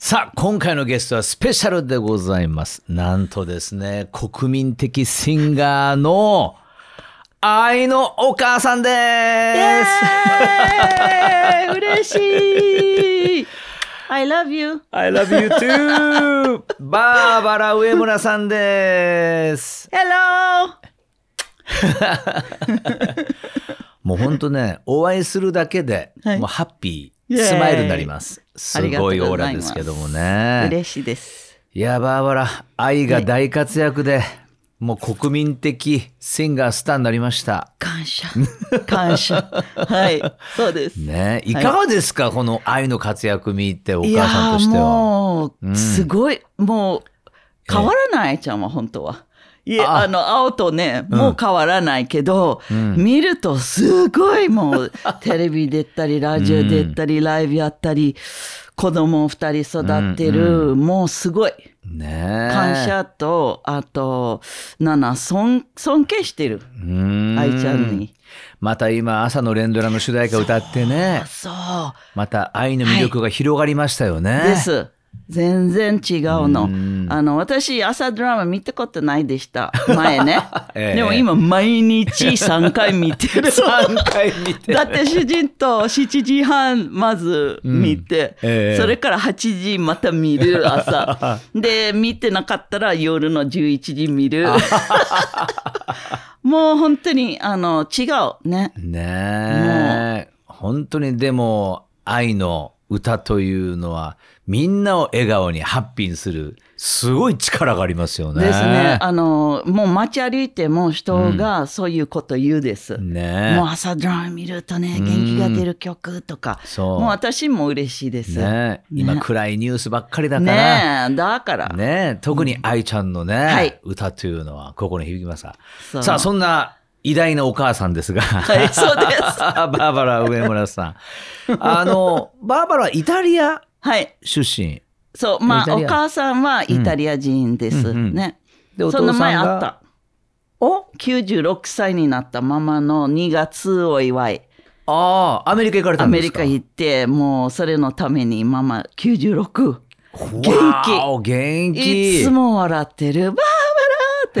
さあ、今回のゲストはスペシャルでございます。なんとですね、国民的シンガーの愛のお母さんです嬉しい I love you. I love you too. バーバラ上村さんです。Hello. もう本当ね、お会いするだけで、はい、もうハッピー、スマイルになります。すごいオーラですけどもね。嬉しいです。いや、バーバラ、愛が大活躍で、もう国民的シンガースターになりました。感謝。感謝。はい。そうです。ねいかがですか、はい、この愛の活躍見て、お母さんとしては。もう、うん、すごい、もう、変わらない、愛ちゃんは、本当は。いやあの青とねもう変わらないけど、うん、見るとすごいもう テレビ出たりラジオ出たり、ライブやったり子供二2人育てる、うんうん、もうすごい。ね、感謝とあと7尊尊敬してる愛ちゃんにまた今朝の連ドラの主題歌歌ってねそうまた愛の魅力が広がりましたよね、はい、です全然違うの。うあの、私、朝ドラマ見たことないでした。前ね。えでも今、毎日3回見てる。3回見てる。だって、主人と7時半、まず見て、うんえ、それから8時また見る、朝。で、見てなかったら夜の11時見る。もう本当に、あの、違うね。ねえ。本当に、でも、愛の、歌というのはみんなを笑顔にハッピーにするすごい力がありますよね。ですね。あのもう街歩いても人がそういうこと言うです。うん、ね、もう朝ドラマ見るとね元気が出る曲とか、うん、もう私も嬉しいです。ね、今暗いニュースばっかりだから。ねだからね特に愛ちゃんのね、うんはい、歌というのはここに響きました。さあそんな偉大なお母さんですがはい、そうです。バーバラ上村さん。あの、バーバラはイタリア出身。はい、そう、まあ、お母さんはイタリア人ですね。うんうんうん、その前あった。お ?96 歳になったママの2月お祝い。ああ、アメリカ行かれたんですかアメリカ行って、もうそれのためにママ96。元気。元気。いつも笑ってる。バー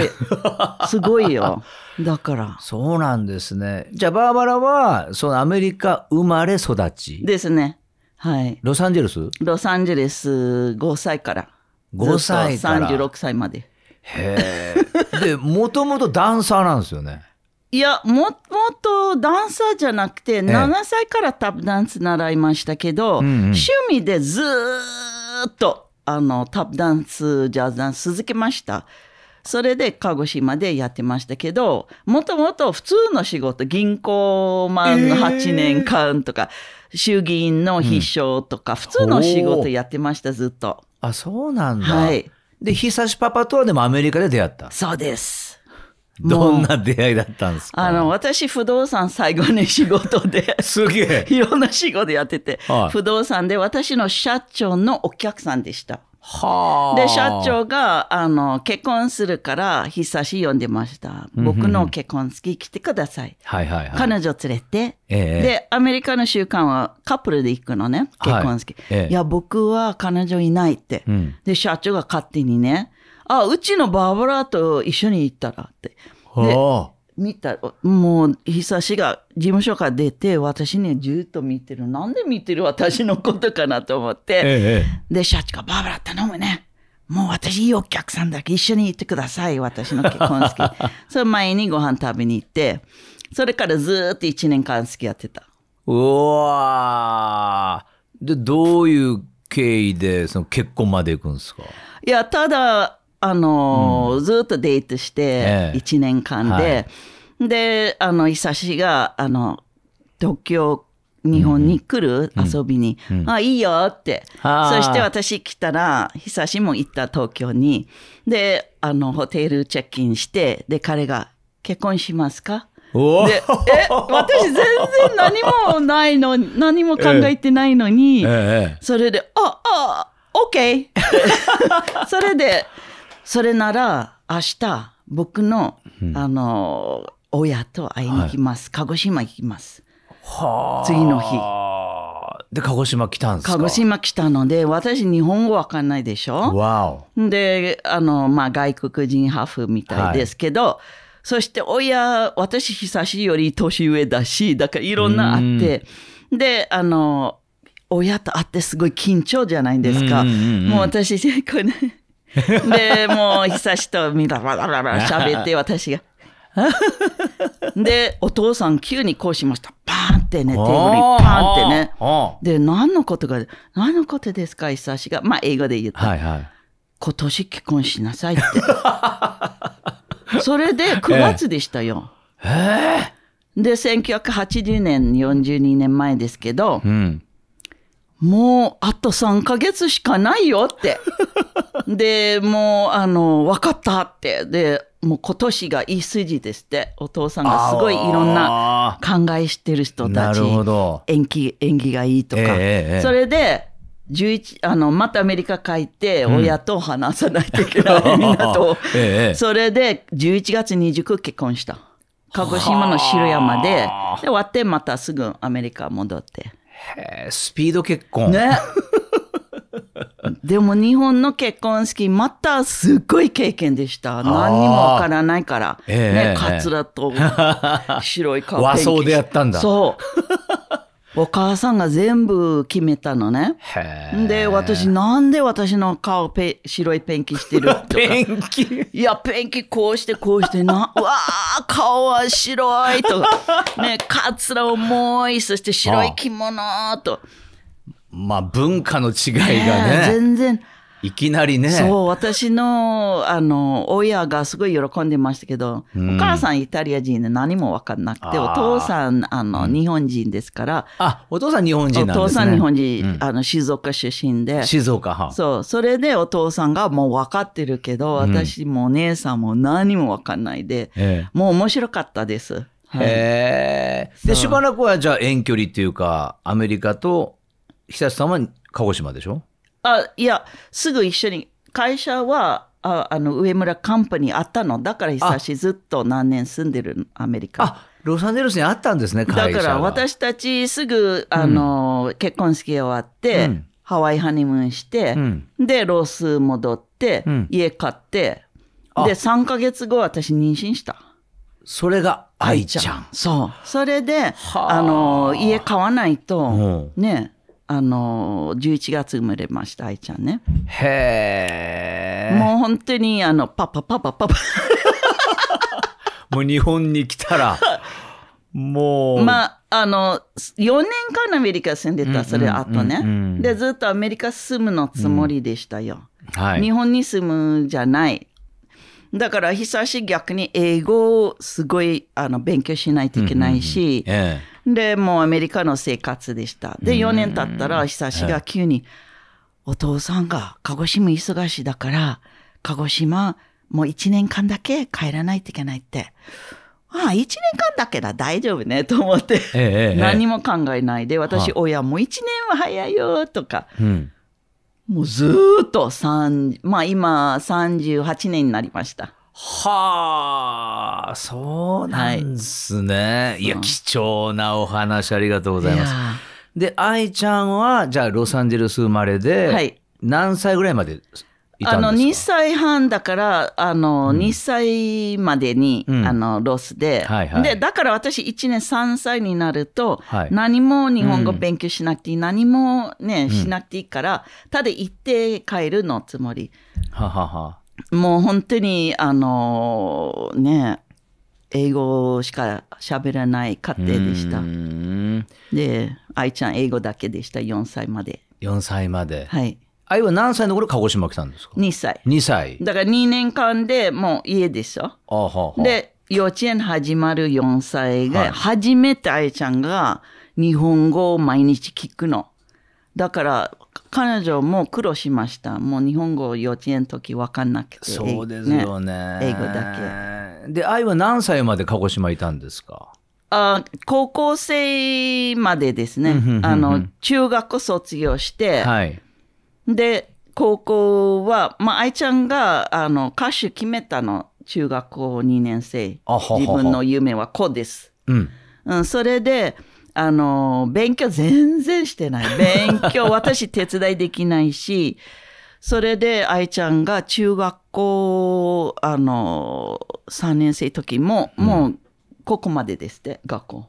ってすごいよ だからそうなんですねじゃあバーバラはそのアメリカ生まれ育ちですねはいロサンゼルスロサンゼルス5歳から5歳から36歳までへえ でもともとダンサーなんですよねいやももっとダンサーじゃなくて、7歳からタップダンス習いましたけど、うんうん、趣味でずっとあのタップダンスジャズダンス続けましたそれで鹿児島でやってましたけどもともと普通の仕事銀行マンの8年間とか、えー、衆議院の秘書とか、うん、普通の仕事やってましたずっと。あそうなんだ。はい、で久しパパとはでもアメリカで出会ったそうです。どんな出会いだったんですかあの、私、不動産最後に仕事ですげえ。いろんな仕事やってて、はい、不動産で私の社長のお客さんでした。はあ、で社長があの結婚するから久し呼んでました、僕の結婚式来てください,、はいはいはい、彼女連れて、ええ、でアメリカの習慣はカップルで行くのね結婚式、はいええ、いや僕は彼女いないって、うん、で社長が勝手にねあうちのバーバラと一緒に行ったらってで見たもう日差しが事務所から出て私にじっと見てるなんで見てる私のことかなと思って、ええ、で社長が「バーバラ頼むね」もう私いいお客さんだけ一緒に行ってください私の結婚式 その前にご飯食べに行ってそれからずっと1年間付き合ってたうわでどういう経緯でその結婚まで行くんですかいやただあの、うん、ずっとデートして1年間で、ええはい、であの久しがあの東京日本に来る、遊びに、うん、あいいよってそして私来たら久しも行った東京にであのホテルチェックインしてで彼が「結婚しますか?」でえ私全然何もないの何も考えてないのに、え、それで「ああ OK」それで。それなら明日僕の、うん、あの親と会いに行きます、はい、鹿児島行きます次の日で鹿児島来たんです鹿児島来たので私日本語わかんないでしょであの、まあ、外国人ハーフみたいですけど、はい、そして親私久しより年上だしだからいろんなあってであの親と会ってすごい緊張じゃないですか、もう私これ、ね でもう久さしとみんなバラバラ 喋って私が でお父さん急にこうしましたパンってねテーブルにパンってねで何のことが何のことですか久しがまあ英語で言った、はいはい、今年結婚しなさいってそれで9月でしたよ、えー、で1980年42年前ですけど、うんもうあと3ヶ月しかないよって。で、もうあの、分かったって。で、もう今年がいい筋ですって、お父さんがすごいいろんな考えしてる人たち、なるほど。演技、演技がいいとか。えーえー、それで、11あのまたアメリカ帰って親と話さないといけない、うん、みんなと、ええ、それで11月29結婚した鹿児島の城山でで終わってまたすぐアメリカ戻ってへえ、スピード結婚。ね。でも日本の結婚式またすっごい経験でした何にもわからないから、えー、ね、えカツラと 白い顔和装でやったんだそうお母さんが全部決めたのね。で、私、なんで私の顔ペ白いペンキしてるとか。ペンキいや、ペンキこうしてこうしてな、わあ、顔は白いとか、ね、かつら重い、そして白い着物と。まあ、文化の違いがね。全然。いきなりね。そう、私の、あの、親がすごい喜んでましたけど、うん、お母さんイタリア人で何も分かんなくて、お父さん、あの、日本人ですから。あ、お父さん日本人なんですね。お父さん日本人、うん、あの、静岡出身で。静岡は。そう、それでお父さんがもう分かってるけど、私もお姉さんも何も分かんないで、うん、もう面白かったです。はい、へえ。で、しばらくはじゃあ遠距離っていうか、アメリカと、久さんは鹿児島でしょあいやすぐ一緒に会社はああの上村カンパニーあったのだから久しずっと何年住んでるアメリカあロサンゼルスにあったんですねだから私たちすぐあの、うん、結婚式終わって、うん、ハワイハニムーンして、うん、でロース戻って、家買ってで3か月後私妊娠したそれが愛ちゃんそうそれであの家買わないと、ねあの11月生まれました愛ちゃんねへえもう本当にあのパパパパパパ もう日本に来たらもうまああの4年間アメリカ住んでたそれあとね、でずっとアメリカ住むのつもりでしたよ、うんはい、日本に住むじゃないだから久し逆に英語をすごいあの勉強しないといけないし、うんうんうんえで、もうアメリカの生活でした。で、4年経ったら、久しが急に、お父さんが鹿児島忙しいだから、鹿児島もう1年間だけ帰らないといけないって。ああ、1年間だけだ、大丈夫ね、と思って、ええ、何も考えないで、私、親もう1年は早いよ、とか。うんもうずっと3、まあ今38年になりました。はあ、そうなんですね。はい、いや、貴重なお話ありがとうございます。で、愛ちゃんは、じゃあ、ロサンゼルス生まれで、はい、何歳ぐらいまであの、2歳半だから、あの、2歳までに、うん、あの、ロスで、はいはい、で、だから私1年3歳になると、はい、何も日本語勉強しなくていい、うん、何もね、しなくていいから、ただ行って帰るのつもり。ははは。もう本当にあのね英語しか喋らない家庭でしたで愛ちゃん英語だけでした4歳まで4歳まではい愛は何歳の頃鹿児島来たんですか2歳2歳だから2年間でもう家でしょあははで幼稚園始まる4歳が、初めて愛ちゃんが日本語を毎日聞くのだから彼女も苦労しましたもう日本語幼稚園の時分かんなくてそうですよね、ね、英語だけで愛は何歳まで鹿児島いたんですかあ高校生までですねあの中学卒業して、はい、で高校は、まあ、愛ちゃんがあの歌手決めたの中学校2年生自分の夢は子です、うん、うん、それであの、勉強全然してない。勉強、私手伝いできないし、それで愛ちゃんが中学校、あの、3年生時も、もうここまでですって、学校。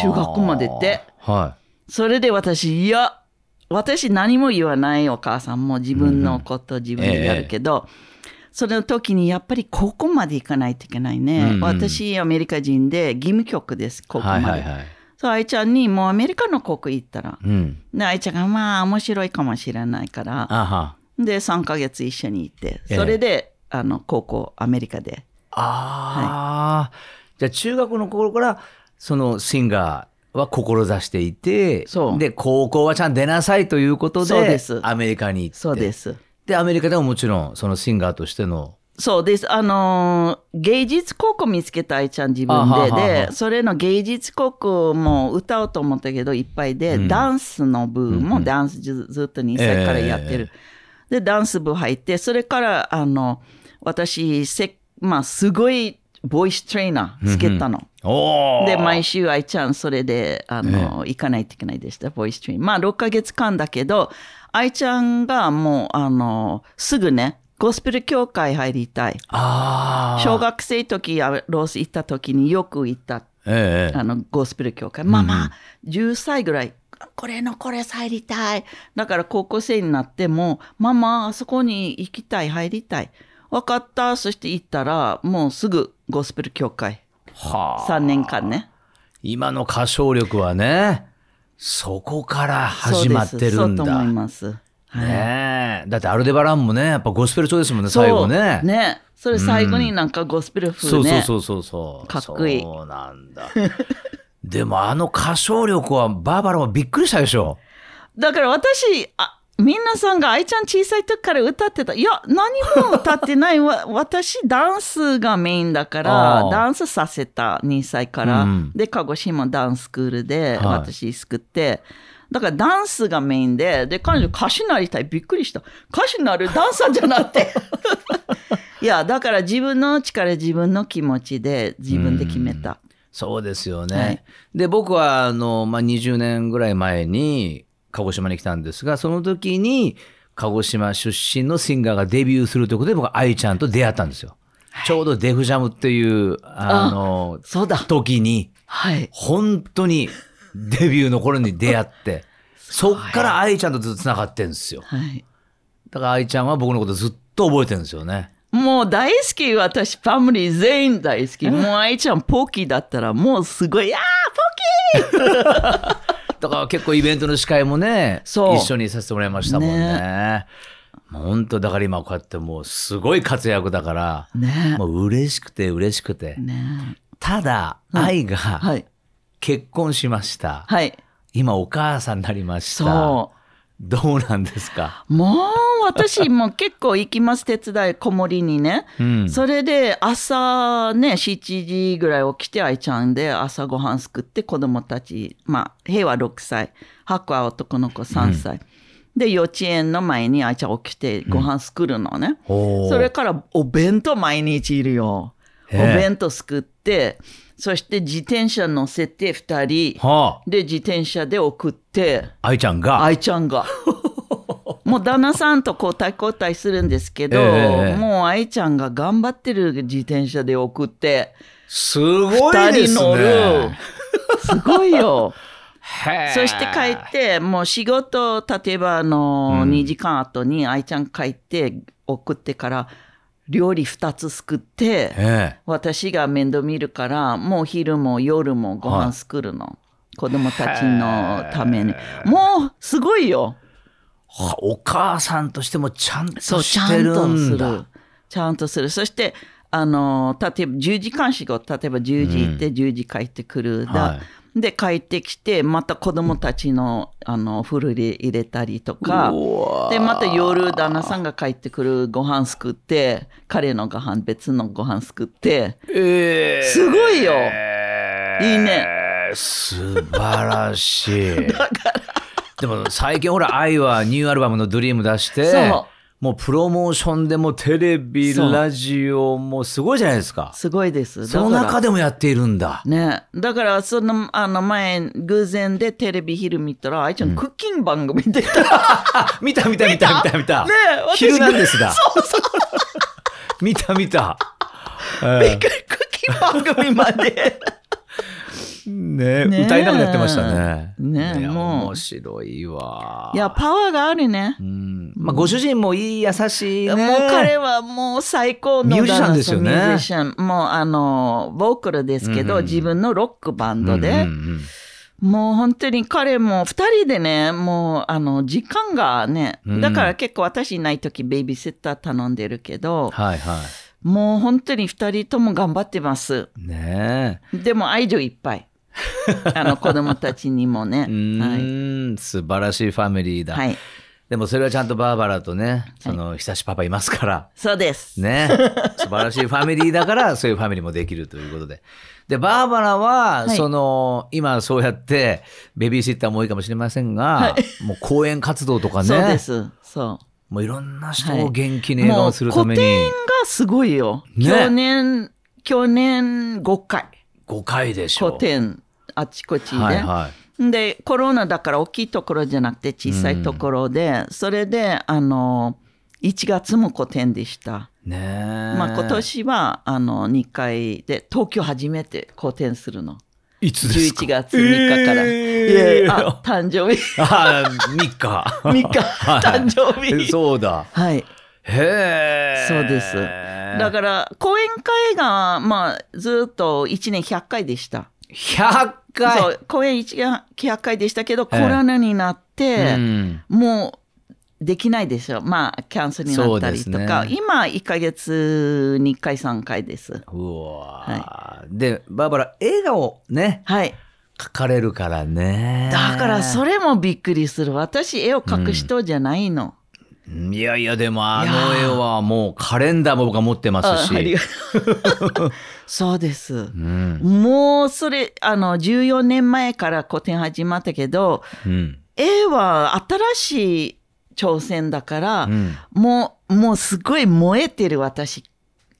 中学校までって。はい。それで私、いや、私何も言わないお母さんも自分のこと自分でやるけど、うんええ、その時にやっぱりここまで行かないといけないね、うんうん、私アメリカ人で義務局ですここまで、はいはいはい、そう愛ちゃんにもうアメリカの国行ったら、うん、で愛ちゃんがまあ面白いかもしれないからで3か月一緒に行ってそれで、えー、あの高校アメリカでああ、はい、じゃあ中学の頃からそのシンガーは志していてで高校はちゃん出なさいということでアメリカに行ってそうですでアメリカでももちろんそのシンガーとしてのそうです。あのー、芸術高校見つけた愛ちゃん自分で。で、それの芸術高校も歌おうと思ったけど、いっぱいで、うん、ダンスの部も、ダンスずずっと2歳からやってる。えー、で、ダンス部入って、それから、あの、私、せまあ、すごいボイストレーナーつけたの。うんで、毎週愛ちゃん、それで、あの、えー、行かないといけないでした、ボイストレーナー。まあ、6か月間だけど、愛ちゃんがもう、あの、すぐね、ゴスペル教会入りたい。小学生時、ロース行った時によく行った。ええ、あのゴスペル教会。まあまあ、うん、10歳ぐらい。これのこれ入りたい。だから高校生になっても、ママ、あそこに行きたい、入りたい。分かった。そして行ったら、もうすぐゴスペル教会。はあ。3年間ね。今の歌唱力はね、そこから始まってるんだ。そうそうと思います。ねえ、だってアルデバランもねやっぱゴスペル調ですもんね最後ねねそれ最後になんかゴスペル風ね、うん、そうそうそうそうかっこいいそうなんだでもあの歌唱力はバーバラもびっくりしたでしょだから私あみんなさんが愛ちゃん小さい時から歌ってたいや何も歌ってない 私ダンスがメインだからダンスさせた2歳から、うん、で鹿児島ダンススクールで私救って、はいだからダンスがメインで、で、彼女歌手になりたい。びっくりした。歌手になるダンサーじゃなくて。いや、だから自分の力、自分の気持ちで自分で決めた。うそうですよね。はい、で、僕は、あの、まあ、20年ぐらい前に鹿児島に来たんですが、その時に、鹿児島出身のシンガーがデビューするということで僕は愛ちゃんと出会ったんですよ。ちょうどデフジャムっていう、あの、あ時に、はい、本当にデビューの頃に出会って、そっから愛ちゃんとずっとつながってんですよ。はい、だから愛ちゃんは僕のことずっと覚えてるんですよね。もう大好き、私、ファミリー全員大好き。もう愛ちゃん、ポキだったら、もうすごい、あー、ポキー だから結構イベントの司会もね、一緒にさせてもらいましたもんね。ね本当だから今こうやってもうすごい活躍だから、ね、もう嬉しくて嬉しくて、ね、ただ愛が結婚しました。はい。今お母さんになりました。そう。どうなんですかもう私も結構行きます手伝い子守にね、うん、それで朝ね7時ぐらい起きて愛ちゃんで朝ごはん作って子供たちまあ平は6歳白は男の子3歳、うん、で幼稚園の前に愛ちゃん起きてご飯作るのね、うん、それからお弁当毎日いるよお弁当作ってそして自転車乗せて2人、はあ、で自転車で送って愛ちゃんが愛ちゃんが もう旦那さんと交代交代するんですけど、えー、もう愛ちゃんが頑張ってる自転車で送ってすごいですね2人乗るすごいよ そして帰ってもう仕事例えばあの2時間後に愛ちゃん帰って送ってから、うん料理2つ作って、私が面倒見るからもう昼も夜もご飯作るの、はい、子供たちのためにもうすごいよお母さんとしてもちゃんとしてるんだちゃんとするそしてあの例えば10時間仕事例えば10時行って10時帰ってくるだ、うんはい、で帰ってきてまた子供たちのあのふるり入れたりとかでまた夜旦那さんが帰ってくるご飯作って彼のご飯別のご飯作って、えー、すごいよ、えー、いいね素晴らしい だからでも最近ほら愛はニューアルバムの「ドリーム出してそうもうプロモーションでもテレビ、ラジオもすごいじゃないですか。すごいです。その中でもやっているんだ。ね。だから、その、あの前、偶然でテレビ昼見たら、あいちゃん、クッキング番組出た。見た見た見た見た見た。ね昼なんですだ。そうそう。見た見た。びっくり、クッキング番組まで。ねね歌いながらやってましたね。ねねもう。面白いわ。いや、パワーがあるね。うん。まあ、ご主人もいい、優しい、ね、もう彼はもう最高のミュージシャンですよね。ミュージシャン。もう、あの、ボーカルですけど、うん自分のロックバンドで。うんうんうんもう本当に彼も2人でね、もうあの時間がね、だから結構私いない時ベイビーセッター頼んでるけど、はいはい、もう本当に2人とも頑張ってます。ねでも愛情いっぱい。あの子供たちにもね。はい、素晴らしいファミリーだ。はい、でもそれはちゃんとバーバラとね、その、久しパパいますから。そうです。ね。素晴らしいファミリーだから、そういうファミリーもできるということで。で、バーバラは、その、今そうやって、ベビーシッターも多いかもしれませんが、もう講演活動とかね。そうです。そう。もういろんな人を元気に笑顔するために。はい、がすごいよ。ね、去年、去年5回。5回でしょ。あちこちで。はいはいでコロナだから大きいところじゃなくて小さいところで、うん、それであの1月も個展でした。ねまあ、今年はあの2回で東京初めて個展するの。いつですか ?11 月3日から。えー、あ誕生日。あ3日。3 日誕生日。そうだ。はい。へえ。そうです。だから講演会が、まあ、ずっと1年100回でした。100回そう公演100回でしたけど、コロナになって、うん、もうできないでしょまあキャンセルになったりとか、ね、今1か月に1回3回ですうわ、はい、でバーバラ映画をねはい書かれるからねだからそれもびっくりする私絵を描く人じゃないの、うんいやいやでもあの絵はもうカレンダーも僕は持ってますし そうです、うん、もうそれあの14年前から個展始まったけど、うん、絵は新しい挑戦だから、うん、もうもうすごい燃えてる私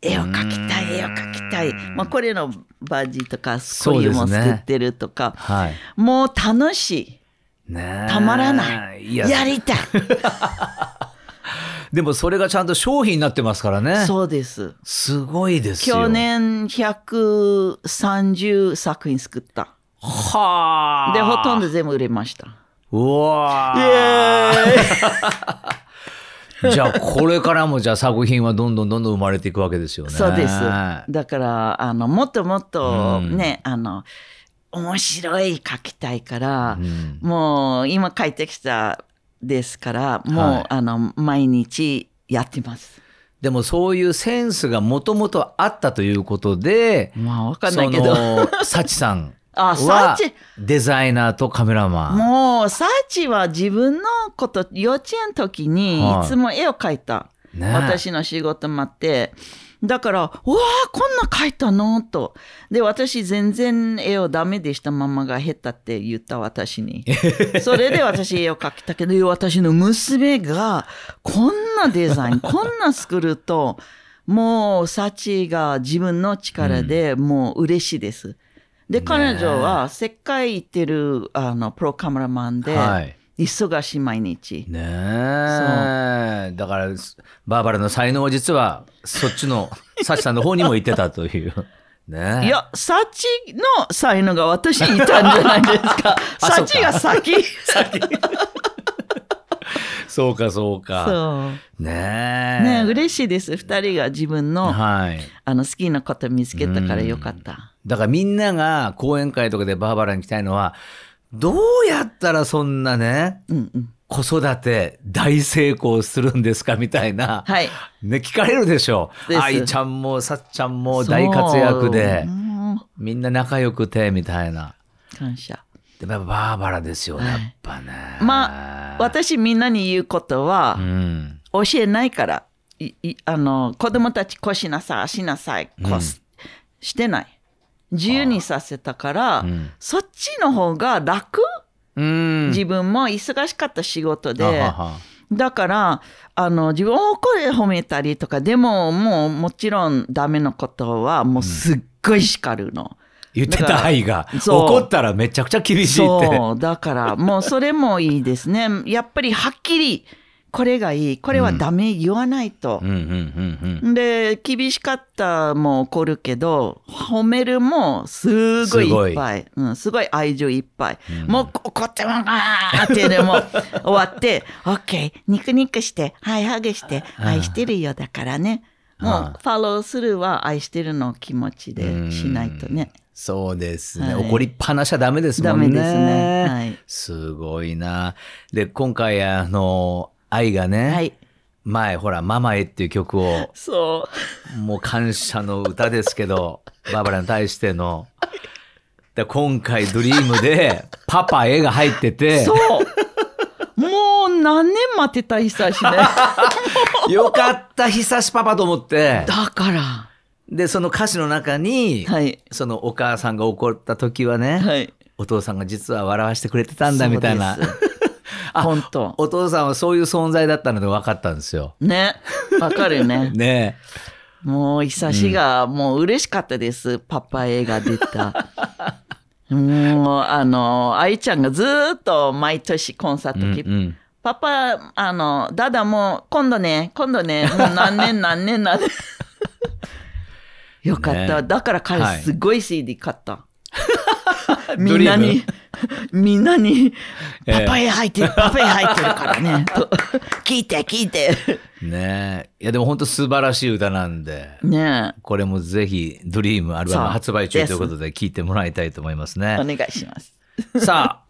絵を描きたい絵を描きたい、まあ、これのバッジとかこういうも作ってるとか、ねはい、もう楽しい、ね、たまらないやりたい でもそれがちゃんと商品になってますからね。そうです。すごいですよ。去年130作品作った。はあ。で、ほとんど全部売れました。うわー。イエーイ じゃあこれからもじゃあ作品はどんどんどんどん生まれていくわけですよね。そうです。だからあのもっともっとね、うん、あの面白い書きたいから、うん、もう今書いてきたですから、もう、はい、あの毎日やってます。でもそういうセンスがもともとあったということで、まあわかんないけど、サチさん。あ、サデザイナーとカメラマン。もう、サチは自分のこと、幼稚園の時にいつも絵を描いた。ね、私の仕事もあって。だから、わあ、こんな描いたのと。で、私、全然絵をダメでしたままが下手って言った私に。それで私、絵を描きたけど、私の娘が、こんなデザイン、こんな作ると、もう、幸が自分の力でもう嬉しいです。うん、で、彼女は世界行ってるあのプロカメラマンで、はい忙しい毎日。ねえ。だから、バーバラの才能は実は、そっちの、サチさんの方にも行ってたという。ね、いや、サチの才能が私にいたんじゃないですか。サチが先。先そうかそうか。そうねね嬉しいです。2人が自分の,、はい、あの好きなこと見つけたからよかった。だからみんなが講演会とかでバーバラに来たいのは、どうやったらそんなね、うんうん、子育て大成功するんですかみたいな、はい、ね、聞かれるでしょう。愛ちゃんもさっちゃんも大活躍で、みんな仲良くてみたいな。感謝。でもバーバラですよね、はい、やっぱね。まあ私みんなに言うことは、うん、教えないからいいあの子供たちこしなさいしなさいこす、うん、してない。自由にさせたから、うん、そっちの方が楽、うん、自分も忙しかった仕事で。だからあの自分をこれ褒めたりとかでももうもちろんダメなことはもうすっごい叱るの。言ってた愛が怒ったらめちゃくちゃ厳しいって。そうだからもうそれもいいですね。やっぱりはっきりこれがいいこれはダメ言わないと。で厳しかったも怒るけど褒めるもすごいいっぱいうん、すごい愛情いっぱい、うん、もう怒ってもあってでも終わって「OK ニクニクしてはいハグして愛してるよ」だからねもうファローするは愛してるの気持ちでしないとね。そうですね、はい、怒りっぱなしはダメですもんね。ダメですね。はい、すごいな。で、今回、あの、愛がね、はい前ほら「ママへ」っていう曲をそうもう感謝の歌ですけど バーバラに対しての。で今回「ドリームで「パパへ」が入っててそうもう何年待ってた久しり。よかった久しパパと思ってだからでその歌詞の中に、はい、そのお母さんが怒った時はね、はい、お父さんが実は笑わせてくれてたんだみたいな。本当お父さんはそういう存在だったので分かったんですよ。ね。わかるよね。ねもう、久しが、もう嬉しかったです。パパ映画出た。もう、あの、愛ちゃんがずっと毎年コンサート来て、うんうんパパ、あの、ダダも、今度ね、今度ね、もう何年 何年何年。よかった。ね、だから彼すごい CD 買った。みんなに、みんなに、パパイ入ってる、パパイ入ってるからね。聞いて、聞いて。ねえ。いや、でも本当素晴らしい歌なんで。ねこれもぜひ、ドリームアルバム発売中ということで、聞いてもらいたいと思いますね。お願いします。さ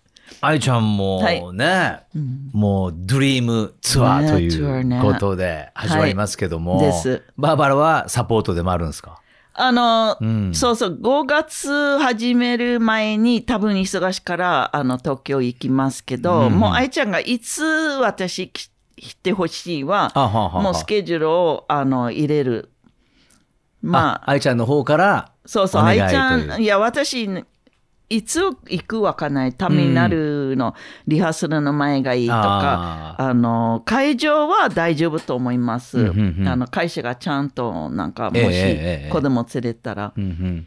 あ、愛ちゃんもね、はい、もう、ドリームツアーということで始まりますけども、ねねバーバラはサポートでもあるんですかあの、うん、そうそう、5月始める前に多分忙しから、あの、東京行きますけど、うん、もう愛ちゃんがいつ私来てほしいは、はははもうスケジュールを、あの、入れる。まあ、愛ちゃんの方から、そうそう、愛ちゃん、いや、私、いつ行くわかないためになるのリハーサルの前がいいとか、ああの会場は大丈夫と思います、うんうんうん、あの会社がちゃんとなんかもし子供連れたら、えーえー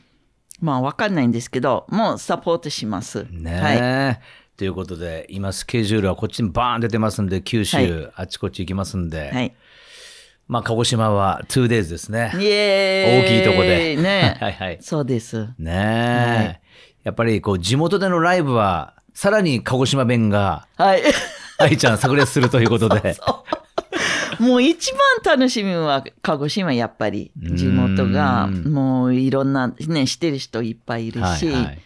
まあわかんないんですけどもうサポートします。ね、はいということで今スケジュールはこっちにバーン出てますんで九州、はい、あちこち行きますんで。はいまあ、鹿児島は 2days ですね。大きいとこで。ね はいはい。そうです。ねはい、やっぱりこう地元でのライブはさらに鹿児島弁がはい。愛ちゃん炸裂するということで もう一番楽しみは鹿児島やっぱり地元がもういろんなねしてる人いっぱいいるし、はいはい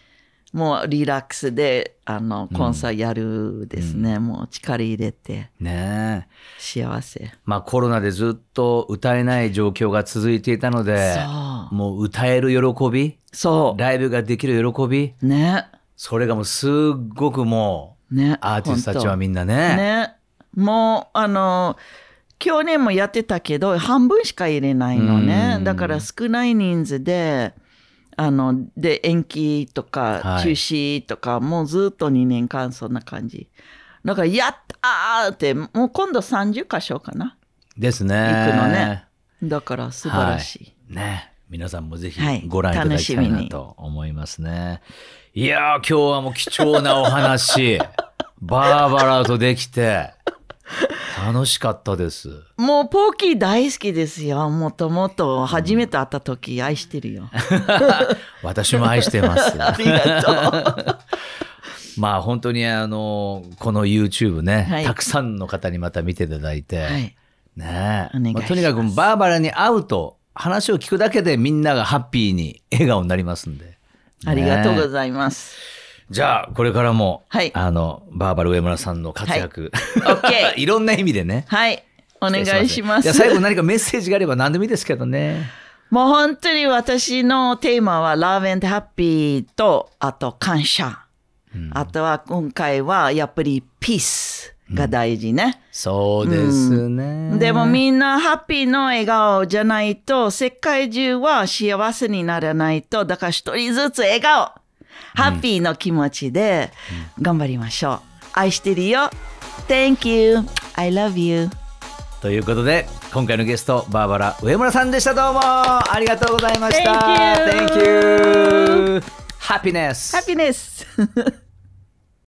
もうリラックスで、あの、コンサやるですね、うん、もう力入れて。ね幸せ。まあコロナでずっと歌えない状況が続いていたので、うもう歌える喜び。そう。ライブができる喜び。ね。それがもうすっごくもう、ね。アーティストたちはみんなね。ね。もう、あの、去年もやってたけど、半分しか入れないのね。だから少ない人数で、あので延期とか中止とか、はい、もうずっと2年間そんな感じだからやったーってもう今度30か所かなですね行くのねだから素晴らしい、はい、ね皆さんもぜひご覧いただきたいなと思いますね、はい、いや今日はもう貴重なお話 バーバラとできて楽しかったです。もうポーキー大好きですよ。もともと初めて会った時愛してるよ。私も愛してます。ありがとう。まあ本当にあのこの YouTube ね、はい、たくさんの方にまた見ていただいて、はい、ねまあ、とにかくバーバラに会うと話を聞くだけでみんながハッピーに笑顔になりますんで、ね、ありがとうございます。じゃあ、これからも、はい、あの、バーバル上村さんの活躍、はい、いろんな意味でね。はい。お願いします。最後何かメッセージがあれば何でもいいですけどね。もう本当に私のテーマは、Love and Happy と、あと感謝。うん、あとは今回は、やっぱりピース。が大事ね、うん、そうですね、うん、でもみんなハッピーの笑顔じゃないと世界中は幸せにならないとだから一人ずつ笑顔ハッピーの気持ちで頑張りましょう。うん、愛してるよ。Thank you. I love you. ということで今回のゲストバーバラ上村さんでしたどうもありがとうございました。Thank you. Thank you. Happiness. Happiness.